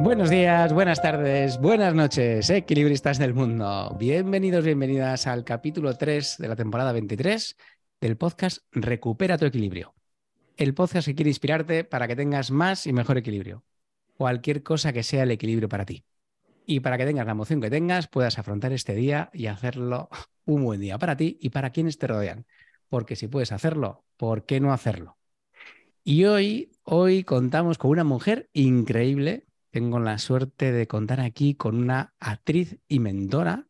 Buenos días, buenas tardes, buenas noches, equilibristas del mundo. Bienvenidos, bienvenidas al capítulo 3 de la temporada 23 del podcast Recupera tu equilibrio. El podcast que quiere inspirarte para que tengas más y mejor equilibrio. Cualquier cosa que sea el equilibrio para ti. Y para que tengas la emoción que tengas, puedas afrontar este día y hacerlo un buen día para ti y para quienes te rodean. Porque si puedes hacerlo, ¿por qué no hacerlo? Y hoy, hoy contamos con una mujer increíble tengo la suerte de contar aquí con una actriz y mentora,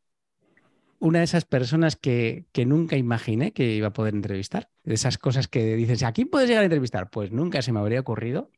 una de esas personas que, que, nunca imaginé que iba a poder entrevistar, de esas cosas que dices, ¿a quién puedes llegar a entrevistar? Pues nunca se me habría ocurrido.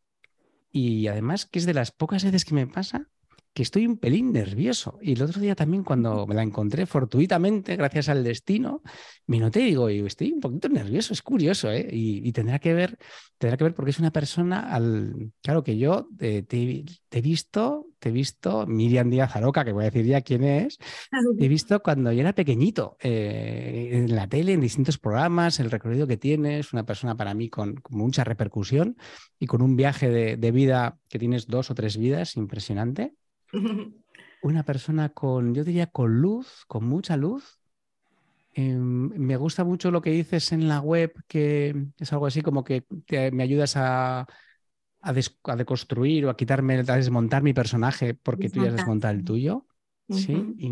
Y además que es de las pocas veces que me pasa que estoy un pelín nervioso. Y el otro día también cuando me la encontré fortuitamente, gracias al destino, me noté y digo, estoy un poquito nervioso, es curioso, ¿eh? Y, tendrá que ver, tendrá que ver porque es una persona al, claro que yo eh, te, he visto, te he visto, Miriam Díaz Aroca, que voy a decir ya quién es, te he visto cuando yo era pequeñito, eh, en la tele, en distintos programas, el recorrido que tienes, una persona para mí con, mucha repercusión y con un viaje de, de vida que tienes dos o tres vidas, impresionante. Una persona con, yo diría, con luz, con mucha luz. Em, me gusta mucho lo que dices en la web, que es algo así como que me ayudas a, a, deconstruir o a quitarme, a desmontar mi personaje porque tú ya has desmontado el tuyo. Sí. Y,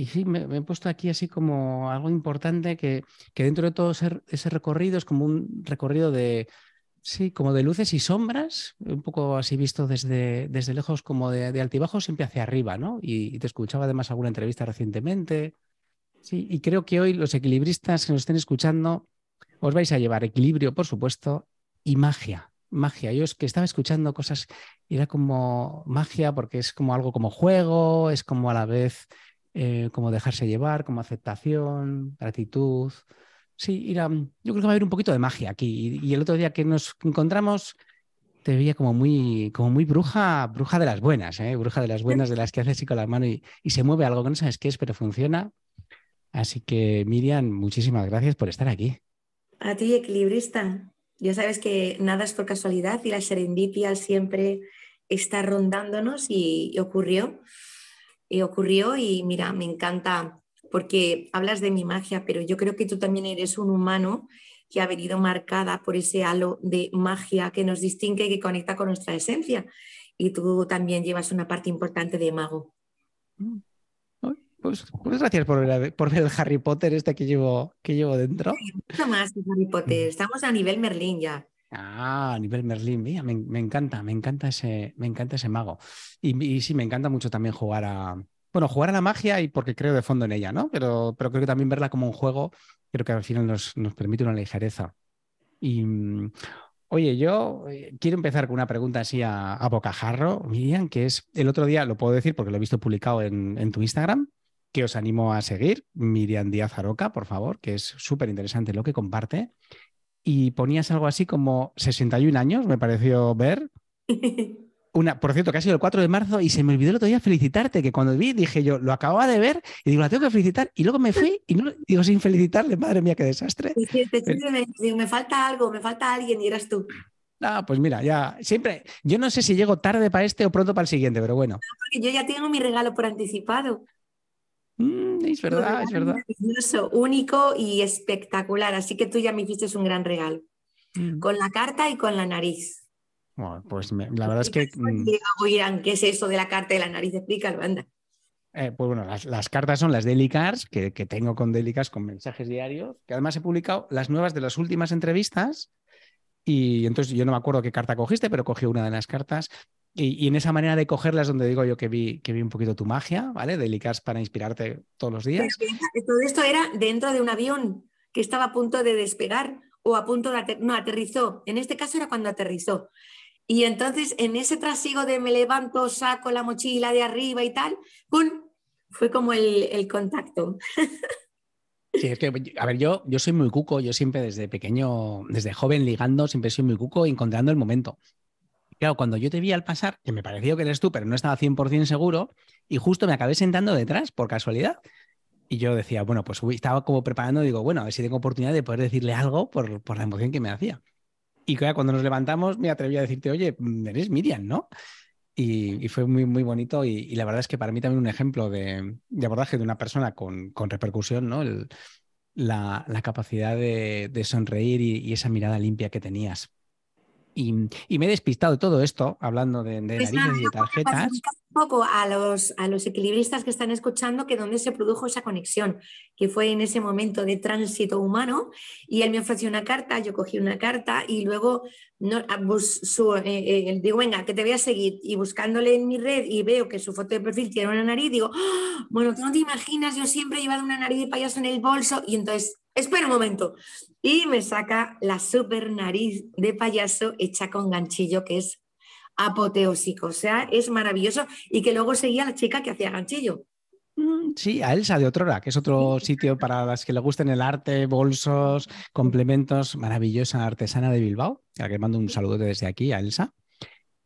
y sí, me, he puesto aquí así como algo importante que, que dentro de todo ese, recorrido es como un recorrido de, Sí, como de luces y sombras, un poco así visto desde, desde lejos, como de, altibajo siempre hacia arriba, ¿no? Y, te escuchaba además alguna entrevista recientemente. Sí, y creo que hoy los equilibristas que nos estén escuchando os vais a llevar equilibrio, por supuesto, y magia. Magia. Yo es que estaba escuchando cosas era como magia porque es como algo como juego, es como a la vez eh, como dejarse llevar, como aceptación, gratitud sí, yo creo que va a haber un poquito de magia aquí. Y, el otro día que nos encontramos, te veía como muy, como muy bruja, bruja de las buenas, ¿eh? bruja de las buenas, de las que haces así con la mano y, se mueve algo que no sabes qué es, pero funciona. Así que, Miriam, muchísimas gracias por estar aquí. A ti, equilibrista. Ya sabes que nada es por casualidad y la serendipia siempre está rondándonos y ocurrió. Y ocurrió y mira, me encanta porque hablas de mi magia, pero yo creo que tú también eres un humano que ha venido marcada por ese halo de magia que nos distingue y que conecta con nuestra esencia. Y tú también llevas una parte importante de mago. Mm. Pues, gracias por ver, el Harry Potter este que llevo, que llevo dentro. Mucho más Harry Potter. Mm. Estamos a nivel Merlín ya. Ah, a nivel Merlín, mira, me, encanta, me encanta ese, me encanta ese mago. y sí, me encanta mucho también jugar a, bueno, jugar a la magia y porque creo de fondo en ella, ¿no? Pero, pero creo que también verla como un juego, creo que al final nos, nos permite una ligereza. Y mm, oye, yo eh, quiero empezar con una pregunta así a, bocajarro, Miriam, que es, el otro día lo puedo decir porque lo he visto publicado en, en tu Instagram, que os animo a seguir, Miriam Díaz Aroca, por favor, que es súper interesante lo que comparte. Y ponías algo así como 61 años, me pareció ver. una, por cierto, que ha sido el 4 de marzo y se me olvidó el otro día felicitarte, que cuando vi dije yo, lo acababa de ver y digo, la tengo que felicitar y luego me fui y no, digo sin felicitarle, madre mía, qué desastre. me, falta algo, me falta alguien y eras tú. Ah, pues mira, ya siempre. Yo no sé si llego tarde para este o pronto para el siguiente, pero bueno. Ah, yo ya tengo mi regalo por anticipado. Mm, es verdad, es verdad. único y espectacular. Así que tú ya me hiciste un gran regalo. Mm. Con la carta y con la nariz. Bueno, pues la verdad es que... oigan ¿qué mm, es eso de la carta de la nariz? Explícalo, anda. Eh, pues bueno, las, cartas son las Delicars, que, que tengo con Delicars, con mensajes diarios, que además he publicado las nuevas de las últimas entrevistas. Y entonces yo no me acuerdo qué carta cogiste, pero cogí una de las cartas. Y, y en esa manera de cogerlas, donde digo yo que vi, que vi un poquito tu magia, ¿vale? Delicars para inspirarte todos los días. Todo esto era dentro de un avión que estaba a punto de despegar o a punto de no aterrizó. En este caso era cuando aterrizó. Y entonces en ese trasiego de me levanto, saco la mochila de arriba y tal, ¡pum! Fue como el, contacto. Sí, es que, a ver, yo, yo soy muy cuco, yo siempre desde pequeño, desde joven ligando, siempre soy muy cuco encontrando el momento. Claro, cuando yo te vi al pasar, que me pareció que eres tú, pero no estaba 100% seguro, y justo me acabé sentando detrás por casualidad. Y yo decía, bueno, pues estaba como preparando, digo, bueno, a ver si tengo oportunidad de poder decirle algo por la emoción que me hacía. Y cuando nos levantamos me atreví a decirte, oye, eres Miriam, ¿no? Y, fue muy, muy bonito y, la verdad es que para mí también un ejemplo de, abordaje de una persona con, repercusión, ¿no? la, capacidad de, sonreír y, esa mirada limpia que tenías. Y, me he despistado de todo esto, hablando de, de pues y de tarjetas poco a los, a los equilibristas que están escuchando que dónde se produjo esa conexión, que fue en ese momento de tránsito humano y él me ofreció una carta, yo cogí una carta y luego no, eh, eh, digo, venga, que te voy a seguir y buscándole en mi red y veo que su foto de perfil tiene una nariz, digo, ah, bueno, tú no te imaginas, yo siempre he llevado una nariz de payaso en el bolso y entonces espera un momento. Y me saca la super nariz de payaso hecha con ganchillo, que es apoteósico. O sea, es maravilloso. Y que luego seguía la chica que hacía ganchillo. Mm, sí, a Elsa de Otrora, que es otro sitio para las que le gusten el arte, bolsos, complementos, maravillosa artesana de Bilbao, a la que mando un saludo desde aquí a Elsa.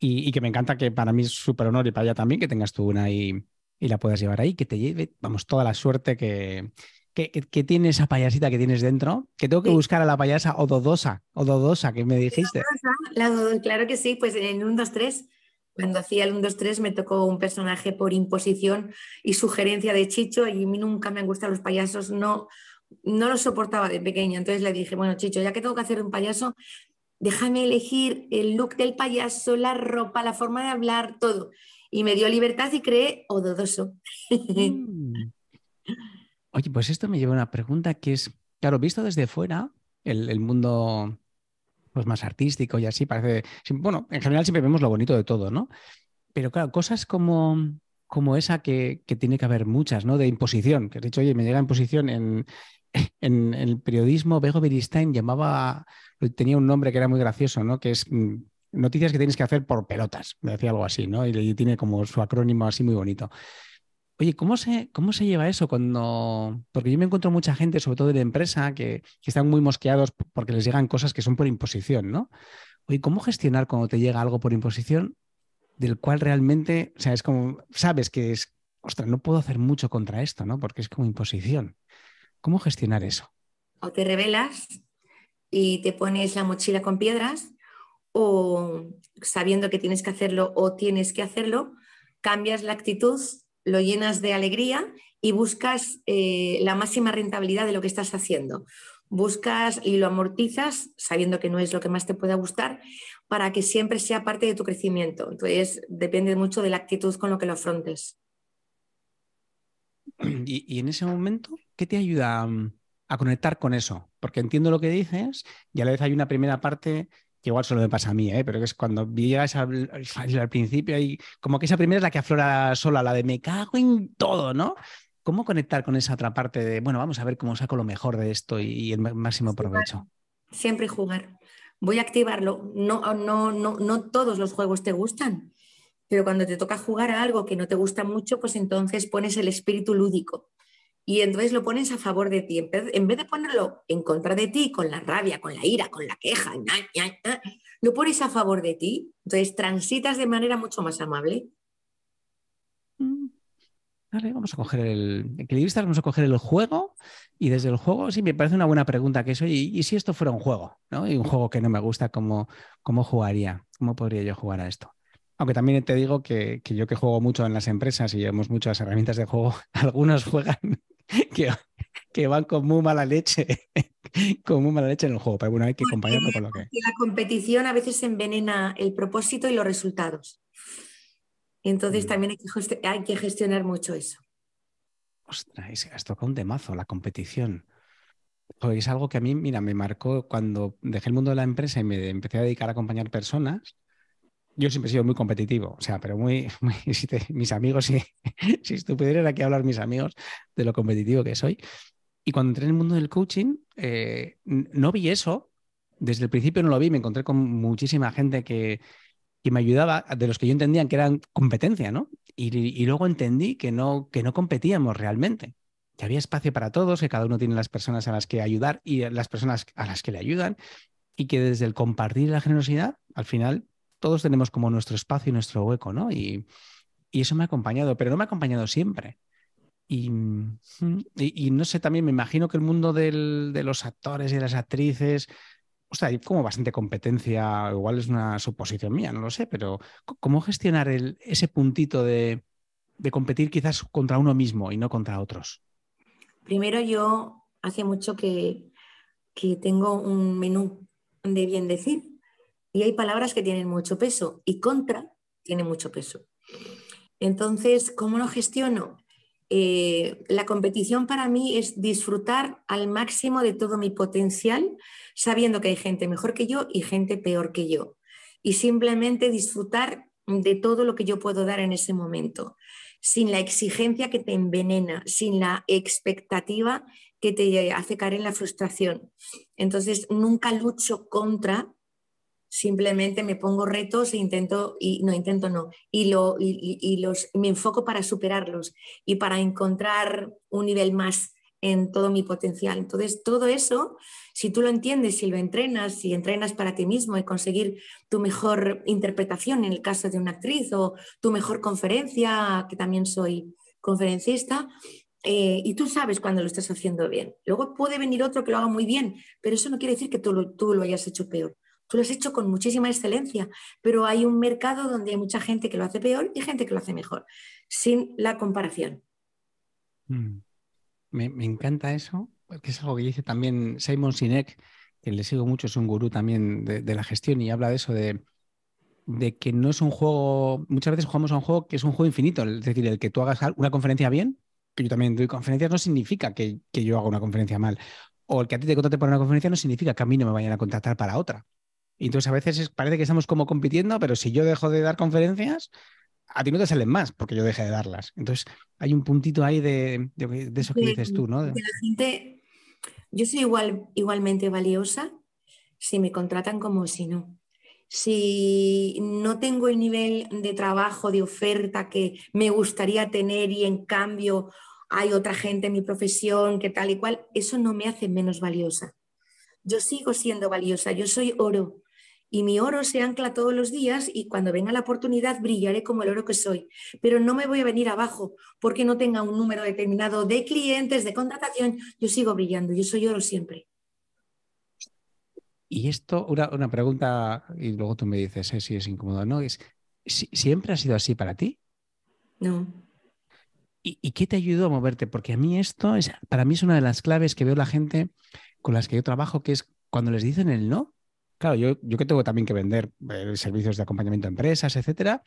Y, que me encanta que para mí es súper honor y para ella también que tengas tú una y, y la puedas llevar ahí, que te lleve, vamos, toda la suerte que, que, tiene esa payasita que tienes dentro, que tengo que buscar a la payasa ododosa, ododosa, que me dijiste. claro que sí, pues en un 2-3, cuando hacía el 1, 2, 3 me tocó un personaje por imposición y sugerencia de Chicho y a mí nunca me han gustado los payasos, no, no los soportaba de pequeña, entonces le dije, bueno Chicho, ya que tengo que hacer un payaso, déjame elegir el look del payaso, la ropa, la forma de hablar, todo. Y me dio libertad y creé ododoso. Mm. Oye, pues esto me lleva a una pregunta que es, claro, visto desde fuera, el, mundo pues, más artístico y así, parece, bueno, en general siempre vemos lo bonito de todo, ¿no? Pero claro, cosas como, como esa que, tiene que haber muchas, ¿no? De imposición, que has dicho, oye, me llega imposición en, en, el periodismo, Bego Beristain llamaba, tenía un nombre que era muy gracioso, ¿no? Que es mm, noticias que tienes que hacer por pelotas, me decía algo así, ¿no? Y, y tiene como su acrónimo así muy bonito. Oye, ¿cómo se, ¿cómo se lleva eso cuando.? Porque yo me encuentro mucha gente, sobre todo de empresa, que, están muy mosqueados porque les llegan cosas que son por imposición, ¿no? Oye, ¿cómo gestionar cuando te llega algo por imposición del cual realmente, o sea, es como, sabes que es, ostras, no puedo hacer mucho contra esto, ¿no? Porque es como imposición. ¿Cómo gestionar eso? O te rebelas y te pones la mochila con piedras, o sabiendo que tienes que hacerlo o tienes que hacerlo, cambias la actitud lo llenas de alegría y buscas eh, la máxima rentabilidad de lo que estás haciendo. Buscas y lo amortizas sabiendo que no es lo que más te pueda gustar para que siempre sea parte de tu crecimiento. Entonces, depende mucho de la actitud con lo que lo afrontes. Y, y en ese momento, ¿qué te ayuda mm, a conectar con eso? Porque entiendo lo que dices y a la vez hay una primera parte que igual solo me pasa a mí, ¿eh? pero que es cuando llegas al, principio y como que esa primera es la que aflora sola, la de me cago en todo, ¿no? ¿Cómo conectar con esa otra parte de, bueno, vamos a ver cómo saco lo mejor de esto y, el máximo provecho? Siempre jugar. Voy a activarlo. No, no, no, no todos los juegos te gustan, pero cuando te toca jugar a algo que no te gusta mucho, pues entonces pones el espíritu lúdico. Y entonces lo pones a favor de ti. En vez de ponerlo en contra de ti, con la rabia, con la ira, con la queja, lo pones a favor de ti. Entonces transitas de manera mucho más amable. Mm. Vale, vamos a coger el equilibrio, vamos a coger el juego y desde el juego sí me parece una buena pregunta que eso ¿y si esto fuera un juego? ¿no? Y un juego que no me gusta, ¿cómo, cómo jugaría? ¿Cómo podría yo jugar a esto? Aunque también te digo que, que, yo que juego mucho en las empresas y llevamos muchas herramientas de juego, algunos juegan que, van con muy mala leche, con muy mala leche en el juego, pero bueno, hay que acompañarlo con lo que... La competición a veces envenena el propósito y los resultados. Entonces mm. también hay que, gestionar mucho eso. Ostras, has tocado un demazo, la competición. es algo que a mí, mira, me marcó cuando dejé el mundo de la empresa y me empecé a dedicar a acompañar personas yo siempre he sido muy competitivo, o sea, pero muy, mis amigos, si, si estuvieran aquí hablar mis amigos de lo competitivo que soy. Y cuando entré en el mundo del coaching, eh, no vi eso, desde el principio no lo vi, me encontré con muchísima gente que, que me ayudaba, de los que yo entendía que eran competencia, ¿no? Y, y, luego entendí que no, que no competíamos realmente, que había espacio para todos, que cada uno tiene las personas a las que ayudar y las personas a las que le ayudan, y que desde el compartir la generosidad, al final todos tenemos como nuestro espacio y nuestro hueco, ¿no? Y, eso me ha acompañado, pero no me ha acompañado siempre. Y, mm, no sé, también me imagino que el mundo de los actores y de las actrices, o sea, hay como bastante competencia, igual es una suposición mía, no lo sé, pero ¿cómo gestionar el, ese puntito de, competir quizás contra uno mismo y no contra otros? Primero yo hace mucho que, que tengo un menú de bien decir y hay palabras que tienen mucho peso y contra tiene mucho peso. Entonces, ¿cómo lo gestiono? Eh, la competición para mí es disfrutar al máximo de todo mi potencial, sabiendo que hay gente mejor que yo y gente peor que yo. Y simplemente disfrutar de todo lo que yo puedo dar en ese momento, sin la exigencia que te envenena, sin la expectativa que te hace caer en la frustración. Entonces, nunca lucho contra simplemente me pongo retos e intento, y no intento, no, y, lo, y, los, me enfoco para superarlos y para encontrar un nivel más en todo mi potencial. Entonces, todo eso, si tú lo entiendes, si lo entrenas, si entrenas para ti mismo y conseguir tu mejor interpretación en el caso de una actriz o tu mejor conferencia, que también soy conferencista, eh, y tú sabes cuando lo estás haciendo bien. Luego puede venir otro que lo haga muy bien, pero eso no quiere decir que tú tú lo hayas hecho peor. Tú lo has hecho con muchísima excelencia, pero hay un mercado donde hay mucha gente que lo hace peor y gente que lo hace mejor, sin la comparación. Mm. Me, encanta eso, porque es algo que dice también Simon Sinek, que le sigo mucho, es un gurú también de, la gestión y habla de eso de, que no es un juego, muchas veces jugamos a un juego que es un juego infinito, es decir, el que tú hagas una conferencia bien, que yo también doy conferencias, no significa que, yo haga una conferencia mal, o el que a ti te contrate para una conferencia no significa que a mí no me vayan a contratar para otra entonces a veces parece que estamos como compitiendo, pero si yo dejo de dar conferencias, a ti no te salen más porque yo dejé de darlas. Entonces hay un puntito ahí de, eso que dices tú, ¿no? yo soy igual, igualmente valiosa si me contratan como si no. Si no tengo el nivel de trabajo, de oferta que me gustaría tener y en cambio hay otra gente en mi profesión que tal y cual, eso no me hace menos valiosa. Yo sigo siendo valiosa, yo soy oro y mi oro se ancla todos los días y cuando venga la oportunidad brillaré como el oro que soy, pero no me voy a venir abajo porque no tenga un número determinado de clientes, de contratación, yo sigo brillando, yo soy oro siempre. Y esto, una, pregunta, y luego tú me dices ¿eh? si es incómodo o no, es, ¿siempre ha sido así para ti? No. ¿Y, ¿Y, qué te ayudó a moverte? Porque a mí esto, es, para mí es una de las claves que veo la gente con las que yo trabajo, que es cuando les dicen el no, Claro, yo, que tengo también que vender eh, servicios de acompañamiento a empresas, etcétera,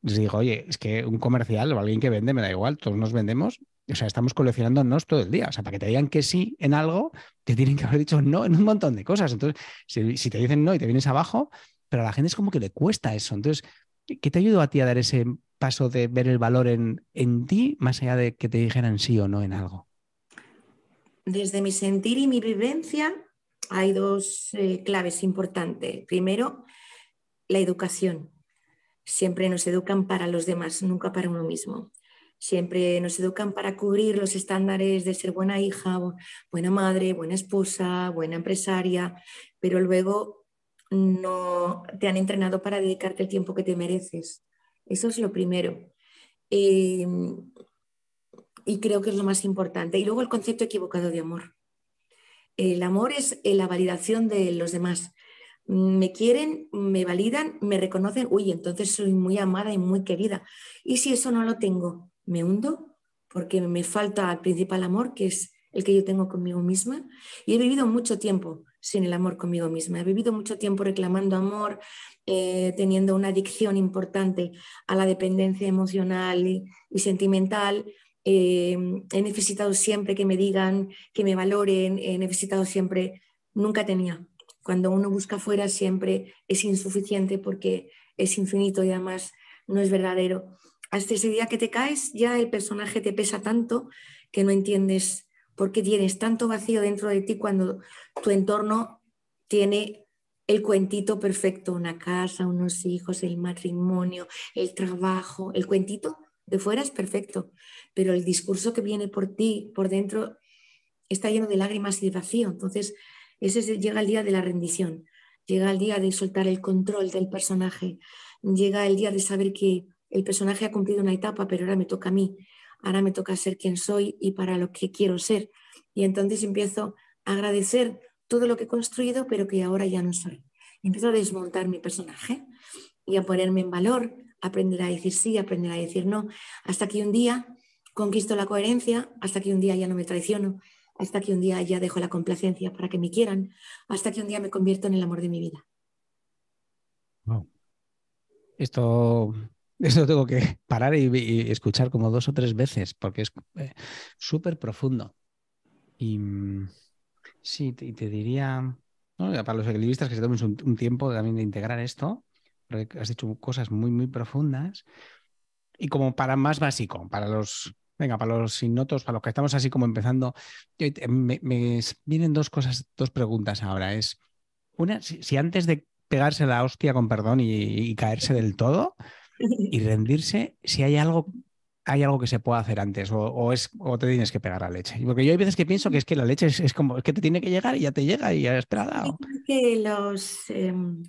les digo, oye, es que un comercial o alguien que vende, me da igual, todos nos vendemos, o sea, estamos coleccionándonos todo el día. O sea, para que te digan que sí en algo, te tienen que haber dicho no en un montón de cosas. Entonces, si, te dicen no y te vienes abajo, pero a la gente es como que le cuesta eso. Entonces, ¿qué te ayudó a ti a dar ese paso de ver el valor en, en ti, más allá de que te dijeran sí o no en algo? Desde mi sentir y mi vivencia, hay dos eh, claves importantes. Primero, la educación. Siempre nos educan para los demás, nunca para uno mismo. Siempre nos educan para cubrir los estándares de ser buena hija, buena madre, buena esposa, buena empresaria, pero luego no te han entrenado para dedicarte el tiempo que te mereces. Eso es lo primero. Em, y creo que es lo más importante. Y luego el concepto equivocado de amor. El amor es eh, la validación de los demás. Me quieren, me validan, me reconocen, uy, entonces soy muy amada y muy querida. Y si eso no lo tengo, me hundo porque me falta el principal amor, que es el que yo tengo conmigo misma. Y he vivido mucho tiempo sin el amor conmigo misma. He vivido mucho tiempo reclamando amor, eh, teniendo una adicción importante a la dependencia emocional y sentimental. Eh, he necesitado siempre que me digan, que me valoren, he necesitado siempre, nunca tenía. Cuando uno busca fuera siempre es insuficiente porque es infinito y además no es verdadero. Hasta ese día que te caes ya el personaje te pesa tanto que no entiendes por qué tienes tanto vacío dentro de ti cuando tu entorno tiene el cuentito perfecto, una casa, unos hijos, el matrimonio, el trabajo, el cuentito de fuera es perfecto, pero el discurso que viene por ti, por dentro, está lleno de lágrimas y de vacío. Entonces, ese llega el día de la rendición, llega el día de soltar el control del personaje, llega el día de saber que el personaje ha cumplido una etapa, pero ahora me toca a mí, ahora me toca ser quien soy y para lo que quiero ser. Y entonces empiezo a agradecer todo lo que he construido, pero que ahora ya no soy. Empiezo a desmontar mi personaje y a ponerme en valor, aprender a decir sí, aprender a decir no, hasta que un día conquisto la coherencia, hasta que un día ya no me traiciono, hasta que un día ya dejo la complacencia para que me quieran, hasta que un día me convierto en el amor de mi vida. Esto, esto tengo que parar y, escuchar como dos o tres veces porque es eh, súper profundo. Y mm, sí, y te, diría, para los equilibristas que se tomen un tiempo también de integrar esto, has dicho cosas muy, muy profundas. Y como para más básico, para los, venga, para los innotos, para los que estamos así como empezando, me, vienen dos cosas, dos preguntas ahora. Es, una, si, antes de pegarse la hostia con perdón y, caerse del todo y rendirse, si hay algo, hay algo que se pueda hacer antes o, es, o te tienes que pegar la leche. Porque yo hay veces que pienso que es que la leche es, como es que te tiene que llegar y ya te llega y ya es esperada. Que los, em,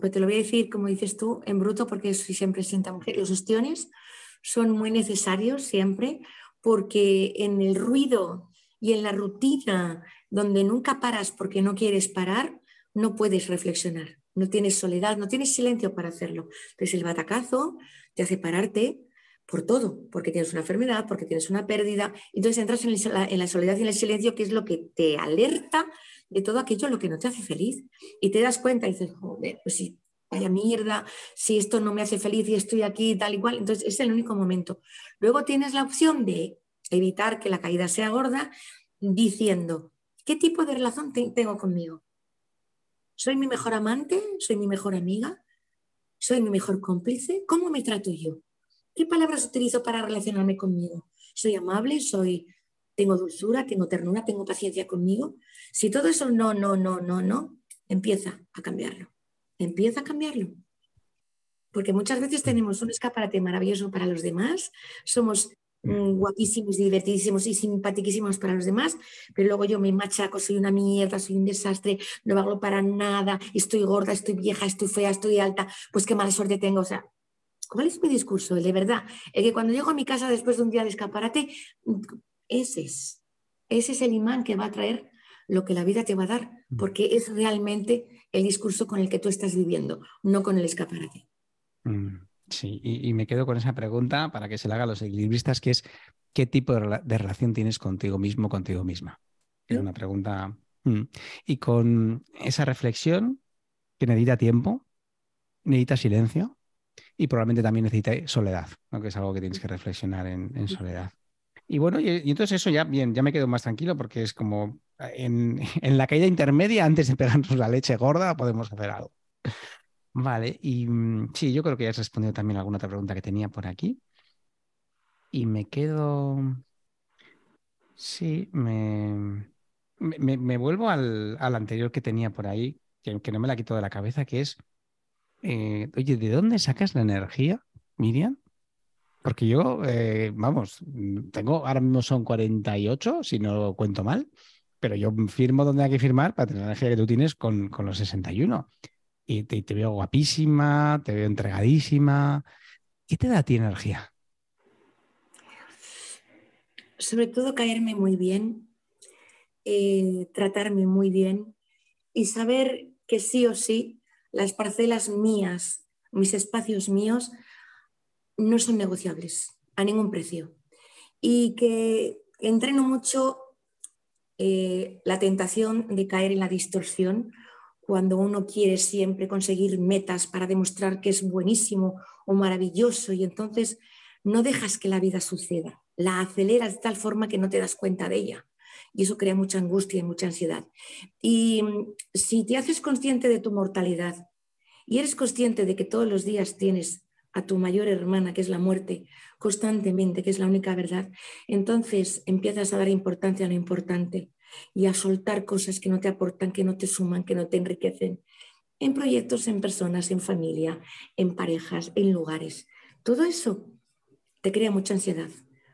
pues te lo voy a decir, como dices tú, en bruto, porque si siempre sienta mujer, los ostiones son muy necesarios siempre, porque en el ruido y en la rutina, donde nunca paras porque no quieres parar, no puedes reflexionar, no tienes soledad, no tienes silencio para hacerlo. Entonces el batacazo te hace pararte por todo, porque tienes una enfermedad, porque tienes una pérdida, entonces entras en la soledad y en el silencio, que es lo que te alerta de todo aquello lo que no te hace feliz. Y te das cuenta y dices, joder, pues si, vaya mierda, si esto no me hace feliz y estoy aquí tal y cual. Entonces es el único momento. Luego tienes la opción de evitar que la caída sea gorda diciendo, ¿qué tipo de relación tengo conmigo? ¿Soy mi mejor amante? ¿Soy mi mejor amiga? ¿Soy mi mejor cómplice? ¿Cómo me trato yo? ¿Qué palabras utilizo para relacionarme conmigo? ¿Soy amable? ¿Soy tengo dulzura, tengo ternura, tengo paciencia conmigo. Si todo eso no, no, no, no, no, empieza a cambiarlo. Empieza a cambiarlo. Porque muchas veces mm. tenemos un escaparate maravilloso para los demás, somos mm. Mm, guapísimos, divertidísimos y simpatiquísimos para los demás, pero luego yo me machaco, soy una mierda, soy un desastre, no valgo para nada, estoy gorda, estoy vieja, estoy fea, estoy alta, pues qué mala suerte tengo. O sea, ¿cuál es mi discurso? de verdad, el que cuando llego a mi casa después de un día de escaparate, ese es, ese es el imán que va a traer lo que la vida te va a dar, mm. porque es realmente el discurso con el que tú estás viviendo, no con el escaparate. Mm, sí, y, me quedo con esa pregunta para que se la haga a los equilibristas, que es, ¿qué tipo de, relación tienes contigo mismo, contigo misma? Es ¿Mm? una pregunta... Y con esa reflexión, que necesita tiempo, necesita silencio, y probablemente también necesita soledad, que es algo que tienes que reflexionar en soledad. Y bueno, y, entonces eso ya, bien, ya me quedo más tranquilo porque es como ah, en, la caída intermedia, antes de pegarnos la leche gorda, podemos hacer algo. Vale, y mm, sí, yo creo que ya has respondido también alguna otra pregunta que tenía por aquí. Y me quedo. Sí, me, me, vuelvo al, anterior que tenía por ahí, que, no me la quito de la cabeza, que es, eh, oye, ¿de dónde sacas la energía, Miriam, porque yo, eh, vamos, mm, tengo, ahora mismo son 48, si no cuento mal, pero yo firmo donde hay que firmar para tener la energía que tú tienes con, con los 61. Y te, veo guapísima, te veo entregadísima. ¿Qué te da a ti energía? Sobre todo caerme muy bien, eh, tratarme muy bien y saber que sí o sí las parcelas mías, mis espacios míos, no son negociables a ningún precio y que entreno mucho eh, la tentación de caer en la distorsión cuando uno quiere siempre conseguir metas para demostrar que es buenísimo o maravilloso y entonces no dejas que la vida suceda, la aceleras de tal forma que no te das cuenta de ella y eso crea mucha angustia y mucha ansiedad. Y mm, si te haces consciente de tu mortalidad y eres consciente de que todos los días tienes a tu mayor hermana, que es la muerte, constantemente, que es la única verdad, entonces empiezas a dar importancia a lo importante y a soltar cosas que no te aportan, que no te suman, que no te enriquecen, en proyectos, en personas, en familia, en parejas, en lugares. Todo eso te crea mucha ansiedad,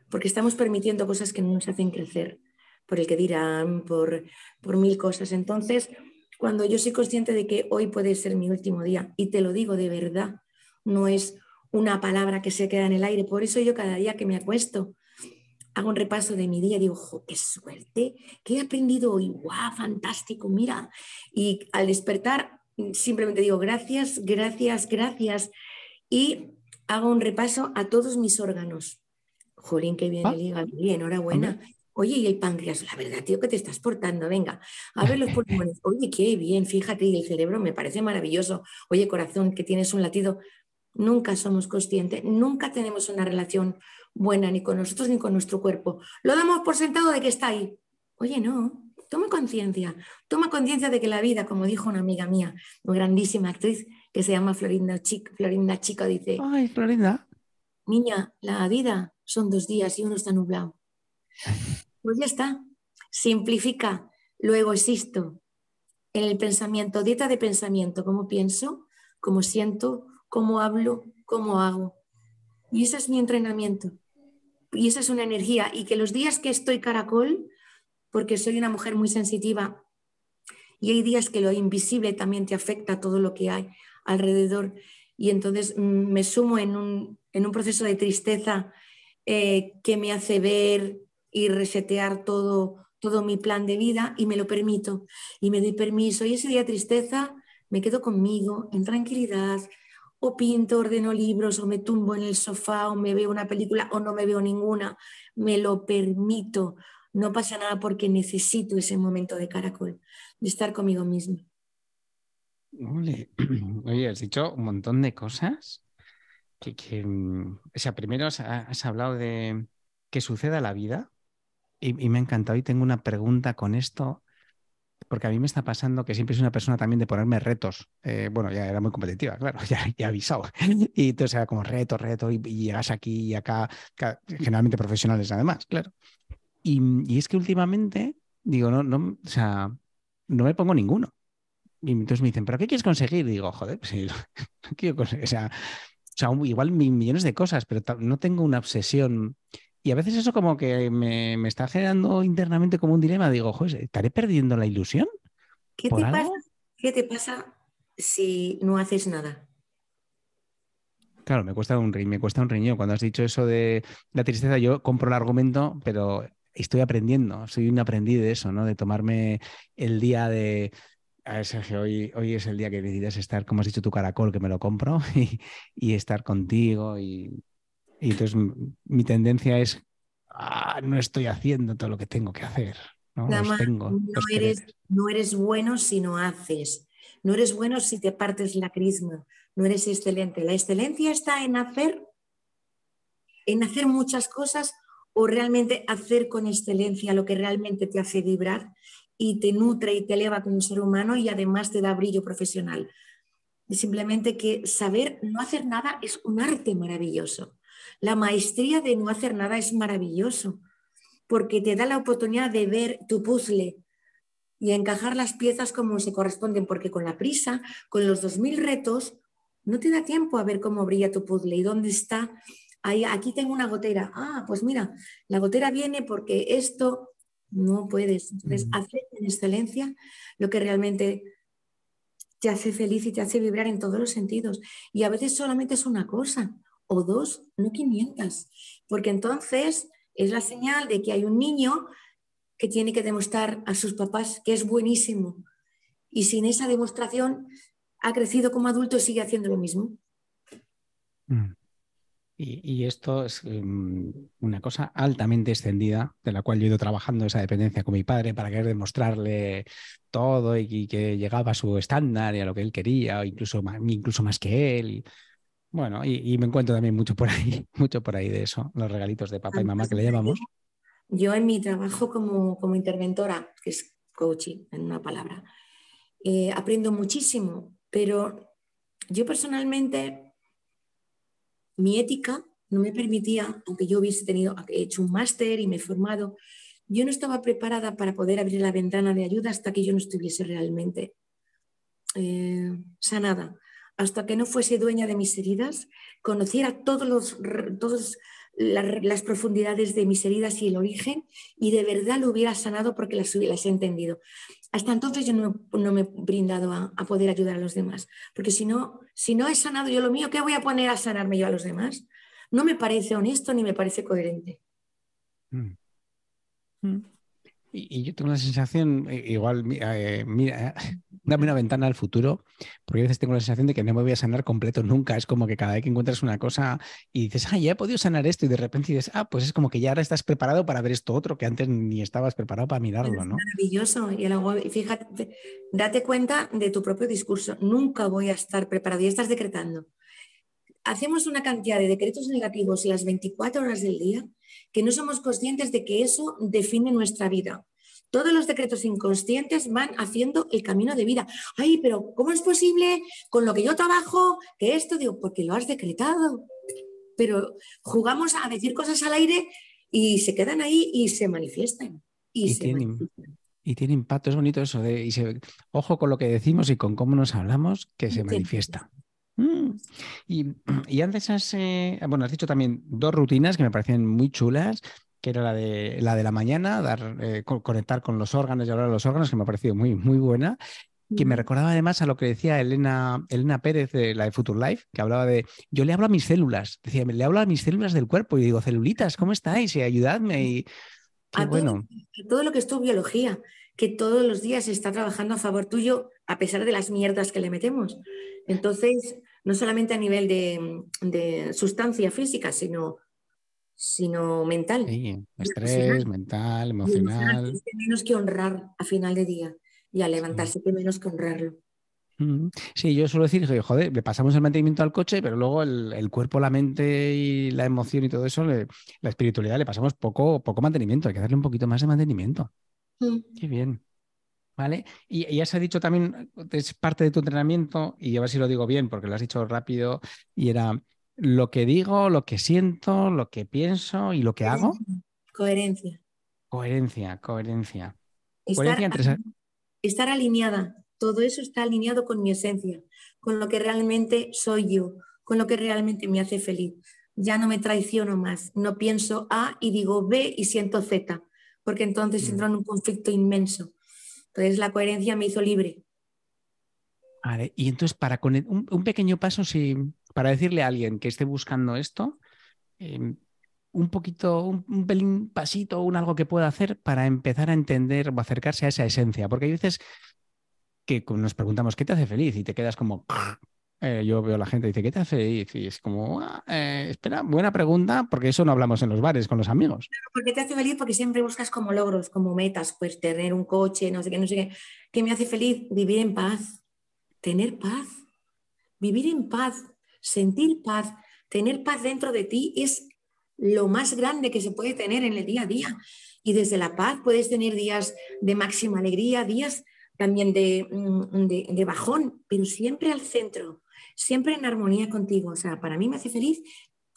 porque estamos permitiendo cosas que no nos hacen crecer, por el que dirán, por, por mil cosas. Entonces, cuando yo soy consciente de que hoy puede ser mi último día, y te lo digo de verdad, no es una palabra que se queda en el aire. Por eso yo cada día que me acuesto, hago un repaso de mi día digo, qué suerte, qué he aprendido hoy, guau, fantástico, mira. Y al despertar simplemente digo, gracias, gracias, gracias. Y hago un repaso a todos mis órganos. Jolín, qué bien, ¿Ah? bien, enhorabuena. Oye, y el páncreas, la verdad, tío, que te estás portando, venga, a ver los pulmones, oye, qué bien, fíjate, el cerebro me parece maravilloso, oye, corazón, que tienes un latido nunca somos conscientes, nunca tenemos una relación buena ni con nosotros ni con nuestro cuerpo. Lo damos por sentado de que está ahí. Oye, no, toma conciencia, toma conciencia de que la vida, como dijo una amiga mía, una grandísima actriz que se llama Florinda, Chico, Florinda Chico, dice, Ay, Florinda. Niña, la vida son dos días y uno está nublado. Pues ya está, simplifica, luego existo. En el pensamiento, dieta de pensamiento, cómo pienso, cómo siento, cómo hablo, cómo hago. Y ese es mi entrenamiento. Y esa es una energía. Y que los días que estoy caracol, porque soy una mujer muy sensitiva, y hay días que lo invisible también te afecta todo lo que hay alrededor. Y entonces mm, me sumo en un, proceso de tristeza eh, que me hace ver y resetear todo, todo mi plan de vida y me lo permito. Y me doy permiso. Y ese día tristeza me quedo conmigo, en tranquilidad, o pinto, ordeno libros, o me tumbo en el sofá, o me veo una película, o no me veo ninguna. Me lo permito. No pasa nada porque necesito ese momento de caracol, de estar conmigo mismo. Oye, has dicho un montón de cosas. Que, mm, o sea, primero has, hablado de que suceda la vida y, y me ha encantado y tengo una pregunta con esto porque a mí me está pasando que siempre es una persona también de ponerme retos. Eh, bueno, ya era muy competitiva, claro, ya, ya avisado. Y entonces era como reto, reto, y, llegas aquí y acá, generalmente profesionales además, claro. Y, y, es que últimamente, digo, no, no, o sea, no me pongo ninguno. Y entonces me dicen, ¿pero qué quieres conseguir? Y digo, joder, pues sí, no quiero conseguir, o sea, o sea, igual millones de cosas, pero no tengo una obsesión y a veces eso como que me, está generando internamente como un dilema. Digo, joder, ¿estaré perdiendo la ilusión? ¿Qué te, pasa, ¿Qué te pasa si no haces nada? Claro, me cuesta un, me cuesta un riñón. Cuando has dicho eso de la tristeza, yo compro el argumento, pero estoy aprendiendo. Soy un aprendiz de eso, ¿no? De tomarme el día de. A ver, hoy, hoy es el día que necesitas estar, como has dicho, tu caracol, que me lo compro, y, y estar contigo y y entonces mi tendencia es, ah, no estoy haciendo todo lo que tengo que hacer. No, no, pues eres, no eres bueno si no haces. No eres bueno si te partes la crisma. No eres excelente. La excelencia está en hacer, en hacer muchas cosas o realmente hacer con excelencia lo que realmente te hace vibrar y te nutre y te eleva como ser humano y además te da brillo profesional. Simplemente que saber no hacer nada es un arte maravilloso. La maestría de no hacer nada es maravilloso, porque te da la oportunidad de ver tu puzzle y encajar las piezas como se corresponden, porque con la prisa, con los 2.000 retos, no te da tiempo a ver cómo brilla tu puzzle y dónde está. aquí tengo una gotera. Ah, pues mira, la gotera viene porque esto no puedes. Entonces, mm. hacer en excelencia lo que realmente te hace feliz y te hace vibrar en todos los sentidos. Y a veces solamente es una cosa o dos, no 500, porque entonces es la señal de que hay un niño que tiene que demostrar a sus papás que es buenísimo y sin esa demostración ha crecido como adulto y sigue haciendo lo mismo. Mm. Y, esto es em, una cosa altamente extendida, de la cual yo he ido trabajando esa dependencia con mi padre para querer demostrarle todo y, que llegaba a su estándar y a lo que él quería, incluso, más, incluso más que él. Bueno, y, me encuentro también mucho por ahí, mucho por ahí de eso, los regalitos de papá y mamá que le llevamos. Eh, yo en mi trabajo como, interventora, que es coaching en una palabra, eh, aprendo muchísimo, pero yo personalmente, mi ética no me permitía, aunque yo hubiese tenido, hecho un máster y me he formado, yo no estaba preparada para poder abrir la ventana de ayuda hasta que yo no estuviese realmente eh, sanada hasta que no fuese dueña de mis heridas, conociera todos los, todos las, profundidades de mis heridas y el origen, y de verdad lo hubiera sanado porque las, hubiera he entendido. Hasta entonces yo no, me he brindado a, poder ayudar a los demás, porque si no, si no he sanado yo lo mío, ¿qué voy a poner a sanarme yo a los demás? No me parece honesto ni me parece coherente. Mm. Mm. Y, yo tengo la sensación, eh, igual, eh, mira, dame una ventana al futuro, porque a veces tengo la sensación de que no me voy a sanar completo nunca. Es como que cada vez que encuentras una cosa y dices, ah, ya he podido sanar esto, y de repente dices, ah, pues es como que ya ahora estás preparado para ver esto otro que antes ni estabas preparado para mirarlo, ¿no? Es maravilloso. Y luego, fíjate, date cuenta de tu propio discurso. Nunca voy a estar preparado. Y estás decretando hacemos una cantidad de decretos negativos las 24 horas del día que no somos conscientes de que eso define nuestra vida. Todos los decretos inconscientes van haciendo el camino de vida. Ay, pero ¿cómo es posible con lo que yo trabajo que esto? Digo, porque lo has decretado. Pero jugamos a decir cosas al aire y se quedan ahí y se manifiestan. Y, tiene impacto, es bonito eso ojo con lo que decimos y con cómo nos hablamos, que se manifiesta. Y, antes has, eh, bueno, has dicho también dos rutinas que me parecían muy chulas, que era la de la, de la mañana, eh, conectar con los órganos y hablar de los órganos, que me ha parecido muy, muy buena, que me recordaba además a lo que decía Elena, Elena Pérez, de la de Future Life, que hablaba de, yo le hablo a mis células, decía, le hablo a mis células del cuerpo y digo, celulitas, ¿cómo estáis? Y ayudadme. Y, bueno. Todo, todo lo que es tu biología, que todos los días está trabajando a favor tuyo, a pesar de las mierdas que le metemos. Entonces, no solamente a nivel de, sustancia física, sino, sino mental. estrés, mental, emocional. menos que honrar a final de día y a levantarse, menos que honrarlo. Sí, yo suelo decir, joder, le pasamos el mantenimiento al coche, pero luego el, cuerpo, la mente y la emoción y todo eso, la espiritualidad, le pasamos poco, poco mantenimiento. Hay que darle un poquito más de mantenimiento. Sí. Mm. Qué bien. ¿Vale? Y, ya se ha dicho también, es parte de tu entrenamiento, y a ver si lo digo bien, porque lo has dicho rápido, y era lo que digo, lo que siento, lo que pienso y lo que hago. Coherencia. Coherencia, coherencia. Estar, alineada. Todo eso está alineado con mi esencia, con lo que realmente soy yo, con lo que realmente me hace feliz. Ya no me traiciono más, no pienso A y digo B y siento Z, porque entonces mm. entro en un conflicto inmenso. Entonces la coherencia me hizo libre. Vale, y entonces para con un, pequeño paso, si, para decirle a alguien que esté buscando esto, em, un poquito, un, un, pelín pasito, un algo que pueda hacer para empezar a entender o acercarse a esa esencia. Porque hay veces que nos preguntamos, ¿qué te hace feliz? Y te quedas como, eh, yo veo a la gente dice, ¿qué te hace? Y, y es como, ah, eh, espera, buena pregunta, porque eso no hablamos en los bares con los amigos. ¿Por qué te hace feliz porque siempre buscas como logros, como metas, pues tener un coche, no sé qué, no sé qué. ¿Qué me hace feliz? Vivir en paz, tener paz, vivir en paz, sentir paz, tener paz dentro de ti es lo más grande que se puede tener en el día a día. Y desde la paz puedes tener días de máxima alegría, días también de mm, bajón, pero siempre al centro, siempre en armonía contigo. O sea, para mí me hace feliz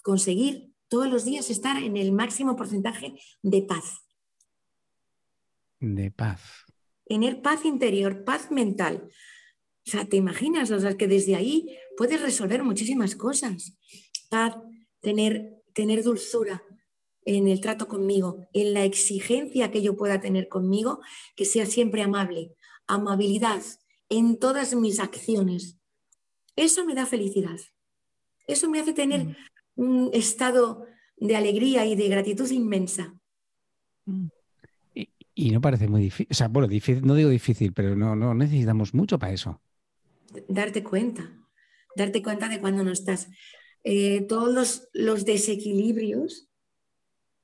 conseguir todos los días estar en el máximo porcentaje de paz. De paz. Tener paz interior, paz mental. O sea, te imaginas, o sea, que desde ahí puedes resolver muchísimas cosas. Paz, tener, tener dulzura en el trato conmigo, en la exigencia que yo pueda tener conmigo, que sea siempre amable, amabilidad en todas mis acciones, eso me da felicidad. Eso me hace tener mm. un estado de alegría y de gratitud inmensa. Mm. Y, no parece muy difícil, o bueno, difícil, no digo difícil, pero no, no necesitamos mucho para eso. Darte cuenta, darte cuenta de cuando no estás. Eh, todos los desequilibrios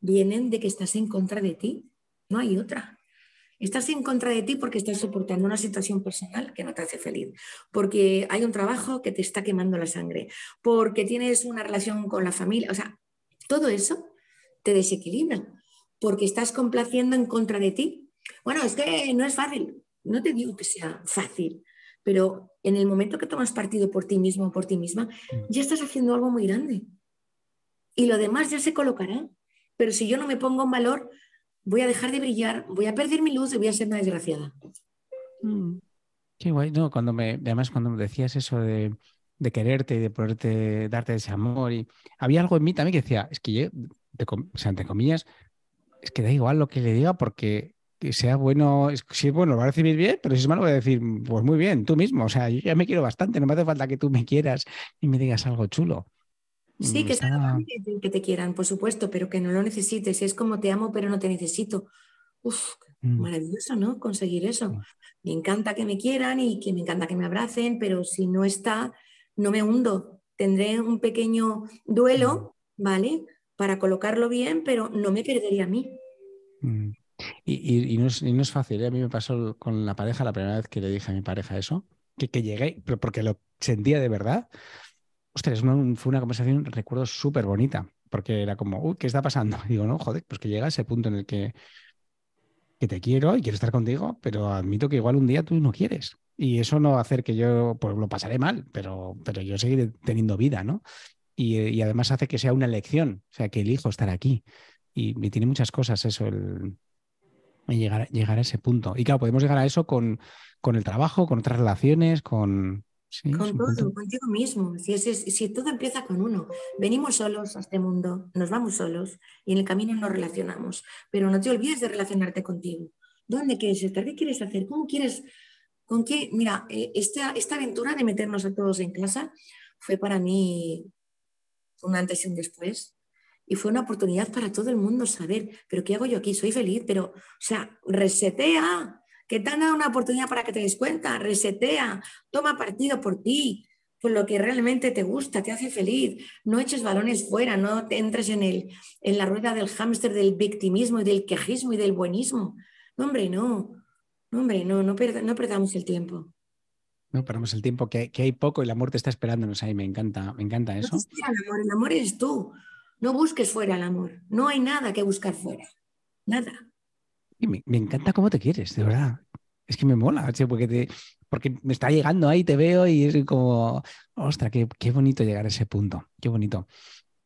vienen de que estás en contra de ti, no hay otra. Estás en contra de ti porque estás soportando una situación personal que no te hace feliz, porque hay un trabajo que te está quemando la sangre, porque tienes una relación con la familia, o sea, todo eso te desequilibra, porque estás complaciendo en contra de ti. Bueno, es que no es fácil, no te digo que sea fácil, pero en el momento que tomas partido por ti mismo o por ti misma, mm. ya estás haciendo algo muy grande. Y lo demás ya se colocará. Pero si yo no me pongo en valor, voy a dejar de brillar, voy a perder mi luz y voy a ser una desgraciada. Mm. Qué guay, no, cuando me, además cuando me decías eso de, quererte y de poderte darte ese amor, y había algo en mí también que decía, es que yo, o sea, entre comillas, es que da igual lo que le diga porque que sea bueno, si es bueno lo va a recibir bien, pero si es malo voy a decir, pues muy bien, tú mismo, o sea, yo ya me quiero bastante, no me hace falta que tú me quieras y me digas algo chulo. Sí, mm, ah. que te quieran, por supuesto, pero que no lo necesites. Es como te amo, pero no te necesito. Mm. maravilloso, ¿no? Conseguir eso. Mm. Me encanta que me quieran y que me encanta que me abracen, pero si no está, no me hundo. Tendré un pequeño duelo, ¿vale? Para colocarlo bien, pero no me perdería a mí. Y, no es, fácil, ¿eh? a mí me pasó con la pareja la primera vez que le dije a mi pareja eso, que, que llegué, pero porque lo sentía de verdad, Hostia, fue una conversación, recuerdo, súper bonita, porque era como, uy, ¿qué está pasando? digo, no, joder, pues que llega ese punto en el que, te quiero y quiero estar contigo, pero admito que igual un día tú no quieres. Y eso no va a hacer que yo, pues lo pasaré mal, pero, pero yo seguiré teniendo vida, ¿no? Y, además hace que sea una elección, o sea, que elijo estar aquí. Y, me tiene muchas cosas eso, el, llegar, llegar, a ese punto. Y claro, podemos llegar a eso con, con el trabajo, con otras relaciones, con, con todo, contigo mismo. Si, todo empieza con uno, venimos solos a este mundo, nos vamos solos y en el camino nos relacionamos, pero no te olvides de relacionarte contigo. ¿Dónde quieres estar? ¿Qué quieres hacer? ¿Cómo quieres? ¿Con qué? Mira, eh, esta, esta aventura de meternos a todos en casa fue para mí un antes y un después. Y fue una oportunidad para todo el mundo saber, pero ¿qué hago yo aquí? Soy feliz, pero, o sea, resetea, que te han dado una oportunidad para que te des cuenta, resetea, toma partido por ti, por lo que realmente te gusta, te hace feliz, no eches balones fuera, no te entres en, el, en la rueda del hámster del victimismo y del quejismo y del buenismo. No, hombre, no, no hombre, no, no, perdamos el tiempo. No perdamos el tiempo, que, hay poco y el amor te está esperándonos ahí, me encanta, me encanta eso. el amor, el amor tú. No busques fuera el amor, no hay nada que buscar fuera, nada me, encanta cómo te quieres, de verdad. Es que me mola, porque, me está llegando ahí, te veo y es como, ostra, qué, bonito llegar a ese punto, qué bonito.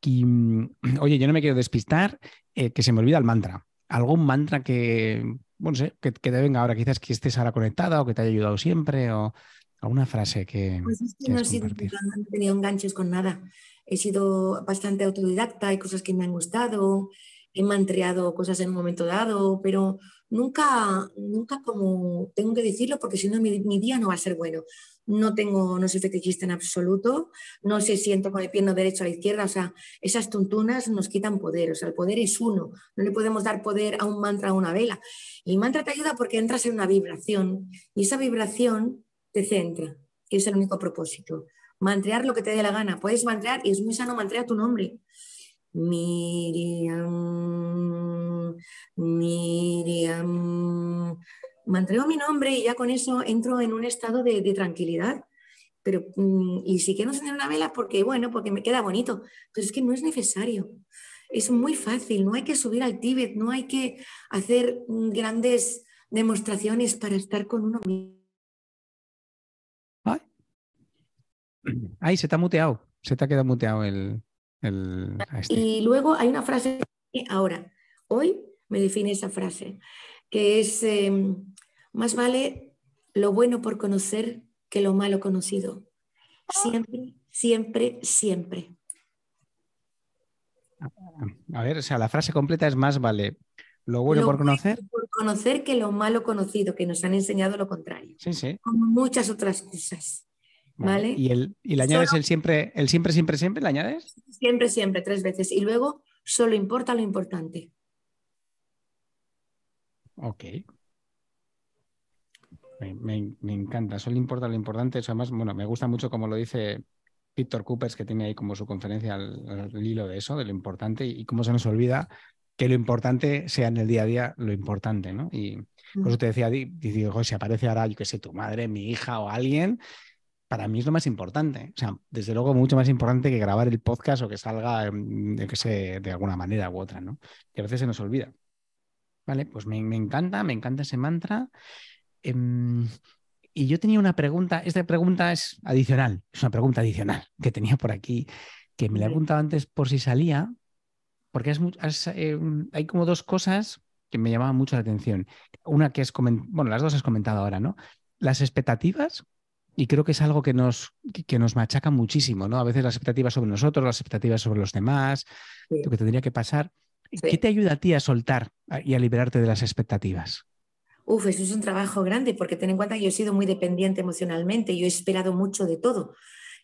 Mm, oye, yo no me quiero despistar, eh, que se me olvida el mantra. ¿Algún mantra que, bueno, sé, que, te venga ahora, quizás que estés ahora conectada o que te haya ayudado siempre o alguna frase que... Pues es que no sido, no he tenido enganches con nada. He sido bastante autodidacta, hay cosas que me han gustado, he mantreado cosas en un momento dado, pero nunca, nunca como tengo que decirlo porque si no mi, día no va a ser bueno. No tengo, no si fetichista en absoluto, no se siento con el pie derecho a la izquierda, o sea, esas tontunas nos quitan poder, o sea, el poder es uno, no le podemos dar poder a un mantra, a una vela. Y el mantra te ayuda porque entras en una vibración y esa vibración te centra, que es el único propósito. Mantrear lo que te dé la gana, puedes mantrear y es muy sano mantrear tu nombre. Miriam, Miriam. Mantengo mi nombre y ya con eso entro en un estado de, de tranquilidad. Pero, mm, y si quiero encender una vela, porque bueno, porque me queda bonito. Pero es que no es necesario. Es muy fácil, no hay que subir al Tíbet, no hay que hacer mm, grandes demostraciones para estar con uno mismo. Ay, se te ha muteado, se te ha quedado muteado el, este. Y luego hay una frase que ahora, hoy me define esa frase, que es, em, más vale lo bueno por conocer que lo malo conocido. Siempre, siempre, siempre. A ver, o sea, la frase completa es más vale lo bueno por conocer. conocer que lo malo conocido, que nos han enseñado lo contrario. Sí, sí. Como muchas otras cosas. ¿Y, el, le añades el siempre, el siempre, siempre, siempre? ¿Le añades? Siempre, siempre, tres veces. Y luego solo importa lo importante. Ok. Me, encanta, solo importa lo importante. Eso además, bueno, me gusta mucho como lo dice Víctor Coopers, que tiene ahí como su conferencia al, hilo de eso, de lo importante y, cómo se nos olvida que lo importante sea en el día a día lo importante, ¿no? Y por eso te decía, si aparece ahora, yo que sé, tu madre, mi hija o alguien, para mí es lo más importante. O sea, desde luego mucho más importante que grabar el podcast o que salga, mm, que sé, de alguna manera u otra, ¿no? Que a veces se nos olvida. Vale, pues me, encanta, me encanta ese mantra. Em, y yo tenía una pregunta, esta pregunta es adicional, es una pregunta adicional que tenía por aquí, que me la he preguntado antes por si salía, porque em, hay como dos cosas que me llamaban mucho la atención. Una que es, bueno, las dos has comentado ahora, ¿no? Las expectativas y creo que es algo que nos, que nos machaca muchísimo, ¿no? A veces las expectativas sobre nosotros, las expectativas sobre los demás, lo que tendría que pasar. ¿Qué te ayuda a ti a soltar y a liberarte de las expectativas? Uf, eso es un trabajo grande, porque ten en cuenta que yo he sido muy dependiente emocionalmente, yo he esperado mucho de todo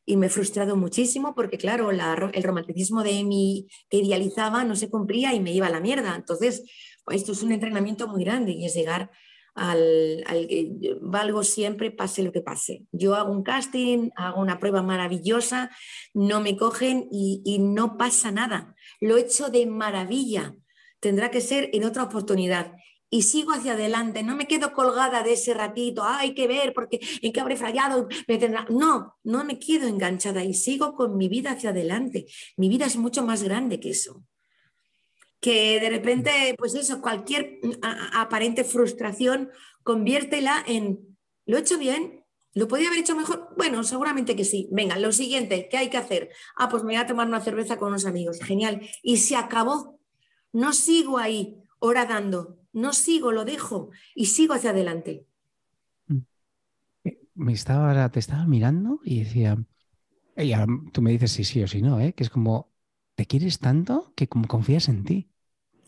y me he frustrado muchísimo porque, claro, el romanticismo de mí que idealizaba no se cumplía y me iba a la mierda. Entonces, pues, esto es un entrenamiento muy grande y es llegar al, que valgo siempre pase lo que pase. Yo hago un casting, hago una prueba maravillosa, no me cogen y, no pasa nada. Lo he hecho de maravilla. Tendrá que ser en otra oportunidad y sigo hacia adelante, no me quedo colgada de ese ratito, hay que ver porque en qué habré fallado, no, no me quedo enganchada y sigo con mi vida hacia adelante. Mi vida es mucho más grande que eso que de repente, pues eso, cualquier mm, aparente frustración, conviértela en, ¿lo he hecho bien? ¿Lo podía haber hecho mejor? Bueno, seguramente que sí. Venga, lo siguiente, ¿qué hay que hacer? Ah, pues me voy a tomar una cerveza con unos amigos. Genial. Y se acabó. No sigo ahí dando, no sigo, lo dejo y sigo hacia adelante. Mm. Me estaba, te estaba mirando y decía, ella tú me dices sí, sí o sí, no, ¿eh? que es como, te quieres tanto que como confías en ti.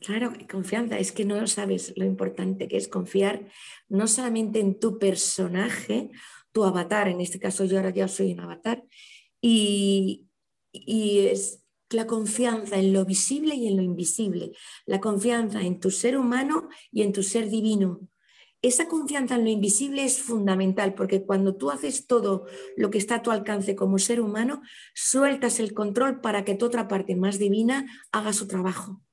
Claro, confianza, es que no sabes lo importante que es confiar no solamente en tu personaje, tu avatar, en este caso yo ahora ya soy un avatar, y, es la confianza en lo visible y en lo invisible, la confianza en tu ser humano y en tu ser divino. Esa confianza en lo invisible es fundamental porque cuando tú haces todo lo que está a tu alcance como ser humano, sueltas el control para que tu otra parte más divina haga su trabajo.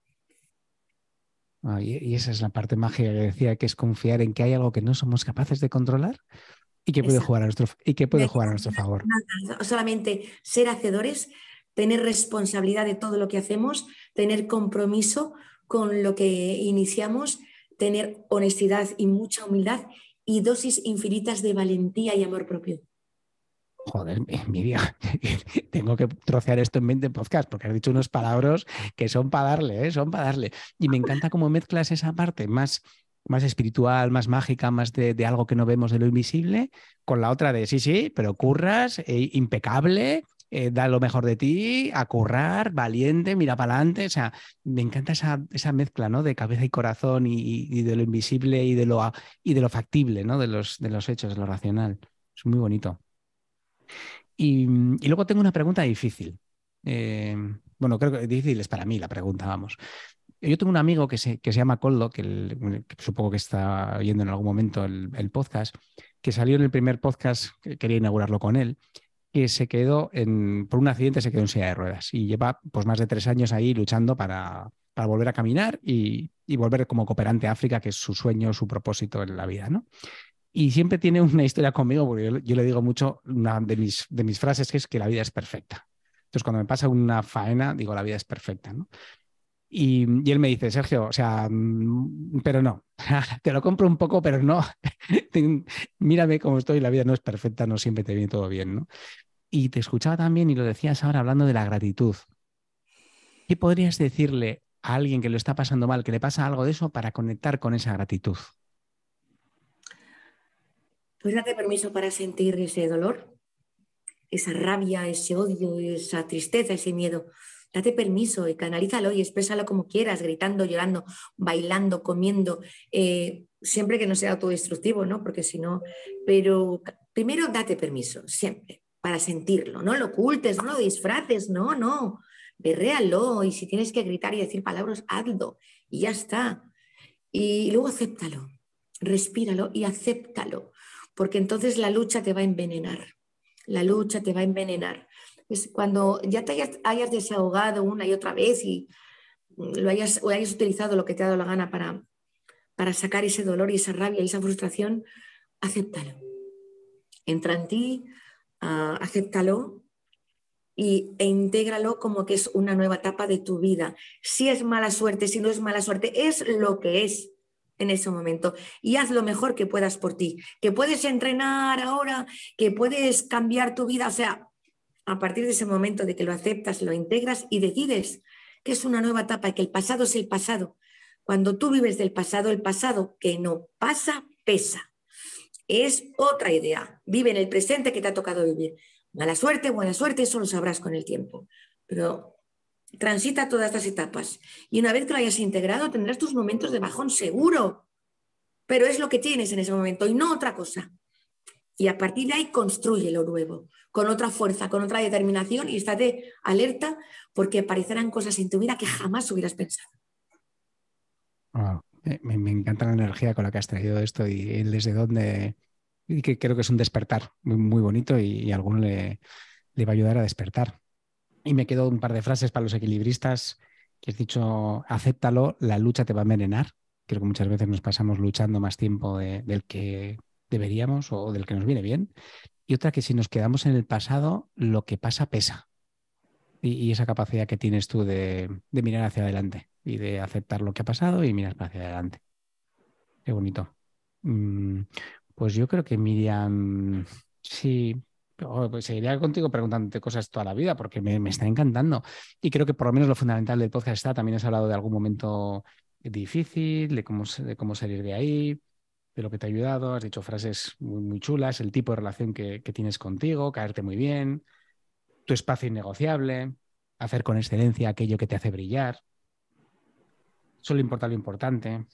Ah, y, esa es la parte mágica que decía, que es confiar en que hay algo que no somos capaces de controlar y que puede jugar a nuestro, y que puede jugar a nuestro favor. Solamente ser hacedores, tener responsabilidad de todo lo que hacemos, tener compromiso con lo que iniciamos, tener honestidad y mucha humildad y dosis infinitas de valentía y amor propio joder, Miriam, tengo que trocear esto en en podcast, porque has dicho unos palabras que son para darle, ¿eh? son para darle. Y me encanta cómo mezclas esa parte más, más espiritual, más mágica, más de, algo que no vemos de lo invisible, con la otra de sí, sí, pero curras, eh, impecable, eh, da lo mejor de ti, a currar, valiente, mira para adelante. O sea, me encanta esa, esa, mezcla, ¿no? De cabeza y corazón y, de lo invisible y de lo, y de lo factible, ¿no? De los, de los hechos, de lo racional. Es muy bonito. Mm, y, luego tengo una pregunta difícil. Eh, bueno, creo que difícil es para mí la pregunta, vamos. Yo tengo un amigo que se, que se llama Coldo, que, supongo que está oyendo en algún momento el, podcast, que salió en el primer podcast, que quería inaugurarlo con él, que se quedó por un accidente se quedó en silla de ruedas y lleva pues más de tres años ahí luchando para, para volver a caminar y, y, volver como cooperante a África, que es su sueño, su propósito en la vida, ¿no? Y siempre tiene una historia conmigo, porque yo, le digo mucho, una de mis, de mis frases que es que la vida es perfecta. Entonces, cuando me pasa una faena, digo, la vida es perfecta, Y, él me dice, Sergio, o sea, mm, pero no, te lo compro un poco, pero no, mírame cómo estoy, la vida no es perfecta, no siempre te viene todo bien, ¿no? Y te escuchaba también y lo decías ahora hablando de la gratitud. ¿Qué podrías decirle a alguien que lo está pasando mal, que le pasa algo de eso, para conectar con esa gratitud? Pues date permiso para sentir ese dolor, esa rabia, ese odio, esa tristeza, ese miedo. Date permiso y canalízalo y exprésalo como quieras, gritando, llorando, bailando, comiendo, eh, siempre que no sea autodestructivo, ¿no? Porque si no, pero primero date permiso, siempre, para sentirlo, no lo ocultes, no lo disfraces, no, no, berréalo y si tienes que gritar y decir palabras, hazlo y ya está. Y luego acéptalo, respíralo y acéptalo porque entonces la lucha te va a envenenar, la lucha te va a envenenar. cuando ya te hayas, desahogado una y otra vez y lo hayas, hayas utilizado lo que te ha dado la gana para, sacar ese dolor y esa rabia y esa frustración, acéptalo. Entra en ti, ah, acéptalo y, e intégralo como que es una nueva etapa de tu vida. Si es mala suerte, si no es mala suerte, es lo que es en ese momento y haz lo mejor que puedas por ti, que puedes entrenar ahora, que puedes cambiar tu vida, o sea, a partir de ese momento de que lo aceptas, lo integras y decides que es una nueva etapa, y que el pasado es el pasado. Cuando tú vives del pasado, el pasado que no pasa, pesa. Es otra idea. Vive en el presente que te ha tocado vivir. Mala suerte, buena suerte, eso lo sabrás con el tiempo. Pero Transita todas estas etapas y una vez que lo hayas integrado tendrás tus momentos de bajón seguro, pero es lo que tienes en ese momento y no otra cosa. Y a partir de ahí construye lo nuevo, con otra fuerza, con otra determinación y estate alerta porque aparecerán cosas en tu vida que jamás hubieras pensado. Me, encanta la energía con la que has traído esto y, desde dónde, y que creo que es un despertar muy, bonito y, alguno le va a ayudar a despertar. Y me quedo un par de frases para los equilibristas que has dicho, acéptalo, la lucha te va a envenenar. Creo que muchas veces nos pasamos luchando más tiempo del que deberíamos o del que nos viene bien. Y otra que si nos quedamos en el pasado, lo que pasa pesa. Y, esa capacidad que tienes tú de, mirar hacia adelante y de aceptar lo que ha pasado y mirar hacia adelante. Qué bonito. Mm, pues yo creo que Miriam, sí, Oh, pues seguiría contigo preguntándote cosas toda la vida porque me, está encantando. Y creo que por lo menos lo fundamental del podcast está, también has hablado de algún momento difícil, de cómo, cómo salir de ahí, de lo que te ha ayudado, has dicho frases muy, chulas, el tipo de relación que, tienes contigo, caerte muy bien, tu espacio innegociable, hacer con excelencia aquello que te hace brillar, solo importa lo importante,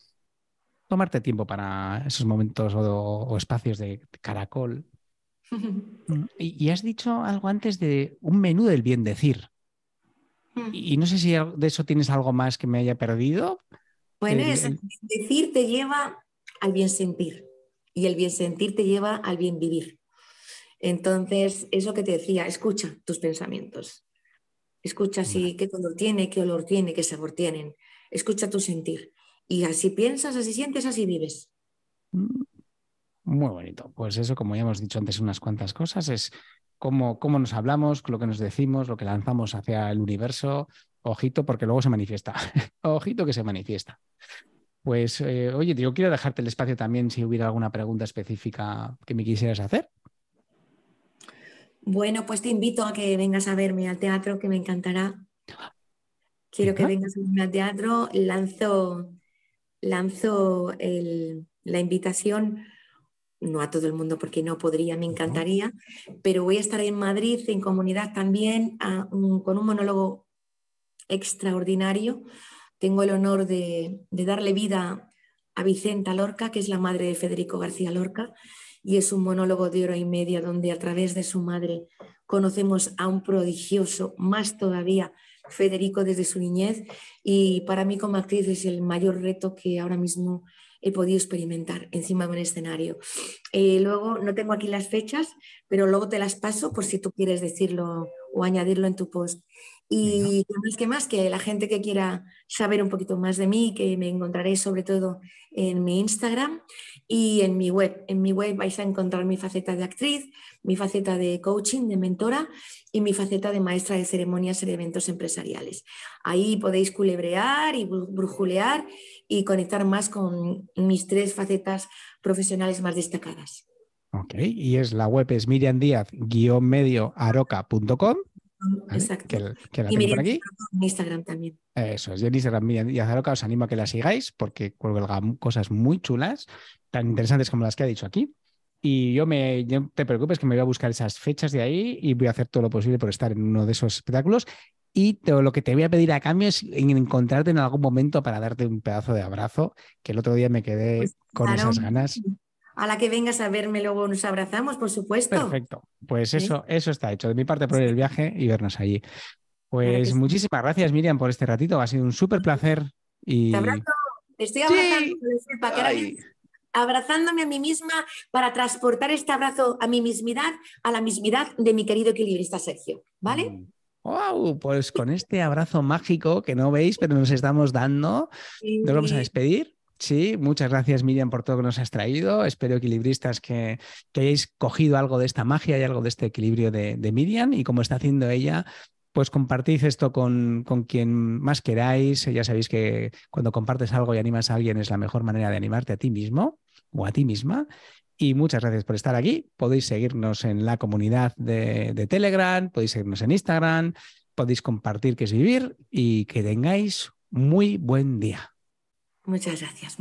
tomarte tiempo para esos momentos o espacios de caracol Mm, y, has dicho algo antes de un menú del bien decir. Mm. Y no sé si de eso tienes algo más que me haya perdido. Bueno, eh, el, decir te lleva al bien sentir y el bien sentir te lleva al bien vivir. Entonces, eso que te decía, escucha tus pensamientos. Escucha si qué color tiene, qué olor tiene, qué sabor tienen. Escucha tu sentir. Y así piensas, así sientes, así vives. Mm, muy bonito. Pues eso, como ya hemos dicho antes, unas cuantas cosas, es cómo, cómo nos hablamos, lo que nos decimos, lo que lanzamos hacia el universo. Ojito, porque luego se manifiesta. Ojito que se manifiesta. Pues, eh, oye, yo quiero dejarte el espacio también si hubiera alguna pregunta específica que me quisieras hacer. Bueno, pues te invito a que vengas a verme al teatro, que me encantará. Quiero que vengas a verme al teatro. Lanzo, lanzo la invitación no a todo el mundo porque no podría, me encantaría, pero voy a estar en Madrid, en comunidad también, con un monólogo extraordinario. Tengo el honor de, de, darle vida a Vicenta Lorca, que es la madre de Federico García Lorca, y es un monólogo de hora y media donde a través de su madre conocemos a un prodigioso, más todavía Federico desde su niñez, y para mí como actriz es el mayor reto que ahora mismo he podido experimentar encima de un escenario. Eh, luego, no tengo aquí las fechas, pero luego te las paso por si tú quieres decirlo o añadirlo en tu post. Y más que más, que la gente que quiera saber un poquito más de mí, que me encontraré sobre todo en mi Instagram. Y en mi web, en mi web vais a encontrar mi faceta de actriz, mi faceta de coaching, de mentora y mi faceta de maestra de ceremonias en eventos empresariales. Ahí podéis culebrear y brujulear y conectar más con mis tres facetas profesionales más destacadas. Ok, y es la web es miriandiaz medioarocacom Exacto. Que, y aquí. En Instagram también. Eso es, y en Instagram y os animo a que la sigáis porque cuelga cosas muy chulas, tan interesantes como las que ha dicho aquí. Y yo me, te preocupes que me voy a buscar esas fechas de ahí y voy a hacer todo lo posible por estar en uno de esos espectáculos. Y lo que te voy a pedir a cambio es encontrarte en algún momento para darte un pedazo de abrazo, que el otro día me quedé pues con esas ganas a la que vengas a verme luego nos abrazamos, por supuesto. Perfecto, pues eso, eso está hecho. De mi parte, por el viaje y vernos allí. Pues muchísimas gracias, Miriam, por este ratito. Ha sido un súper placer. Y... Te abrazo, te estoy abrazando, abrazándome a mí misma para transportar este abrazo a mi mismidad, a la mismidad de mi querido equilibrista Sergio, ¿vale? ¡Wow! Mm. Pues con este abrazo mágico que no veis, pero nos estamos dando, nos vamos a despedir. Sí, muchas gracias Miriam por todo lo que nos has traído. Espero, equilibristas, que, hayáis cogido algo de esta magia y algo de este equilibrio de, Miriam y como está haciendo ella, pues compartid esto con, quien más queráis. Ya sabéis que cuando compartes algo y animas a alguien es la mejor manera de animarte a ti mismo o a ti misma. Y muchas gracias por estar aquí. Podéis seguirnos en la comunidad de, de Telegram, podéis seguirnos en Instagram, podéis compartir que es vivir y que tengáis muy buen día. Muchas gracias.